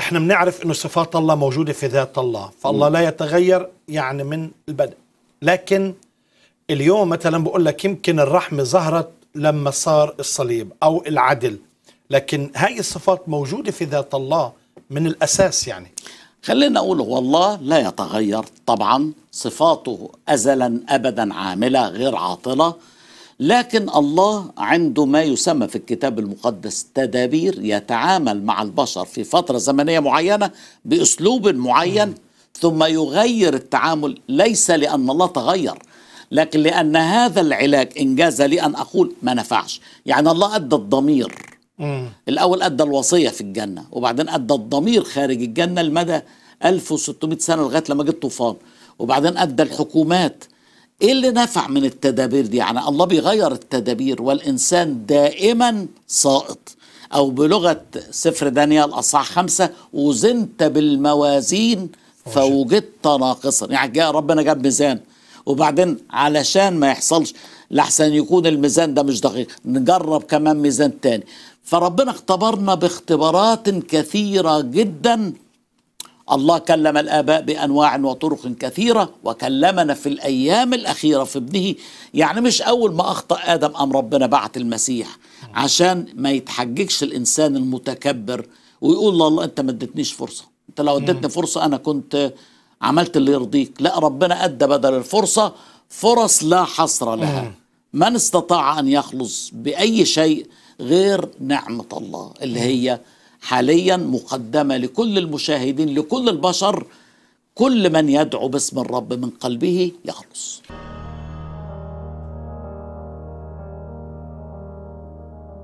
احنا بنعرف انه صفات الله موجوده في ذات الله فالله لا يتغير يعني من البدء لكن اليوم مثلا بقول لك يمكن الرحمه ظهرت لما صار الصليب او العدل لكن هاي الصفات موجوده في ذات الله من الاساس يعني خلينا اقول هو الله لا يتغير طبعا صفاته ازلا ابدا عامله غير عاطله لكن الله عنده ما يسمى في الكتاب المقدس تدابير يتعامل مع البشر في فترة زمنية معينة بأسلوب معين ثم يغير التعامل ليس لأن الله تغير لكن لأن هذا العلاج إنجاز لي أن أقول ما نفعش يعني الله أدى الضمير الأول أدى الوصية في الجنة وبعدين أدى الضمير خارج الجنة لمدى 1600 سنة لغاية لما جه الطوفان وبعدين أدى الحكومات ايه اللي نفع من التدابير دي يعني الله بيغير التدابير والانسان دائما سائط او بلغه سفر دانيال اصحاح خمسة وزنت بالموازين فوجدت ناقصا يعني جاء ربنا جاب ميزان وبعدين علشان ما يحصلش لحسن يكون الميزان ده مش دقيق نجرب كمان ميزان تاني فربنا اختبرنا باختبارات كثيره جدا الله كلم الآباء بأنواع وطرق كثيرة وكلمنا في الأيام الأخيرة في ابنه يعني مش أول ما أخطأ آدم أم ربنا بعت المسيح عشان ما يتحججش الإنسان المتكبر ويقول الله أنت ما ادتنيش فرصة أنت لو ادتني فرصة أنا كنت عملت اللي يرضيك لا ربنا أدى بدل الفرصة فرص لا حصر لها من استطاع أن يخلص بأي شيء غير نعمة الله اللي هي حاليا مقدمه لكل المشاهدين لكل البشر كل من يدعو باسم الرب من قلبه يخلص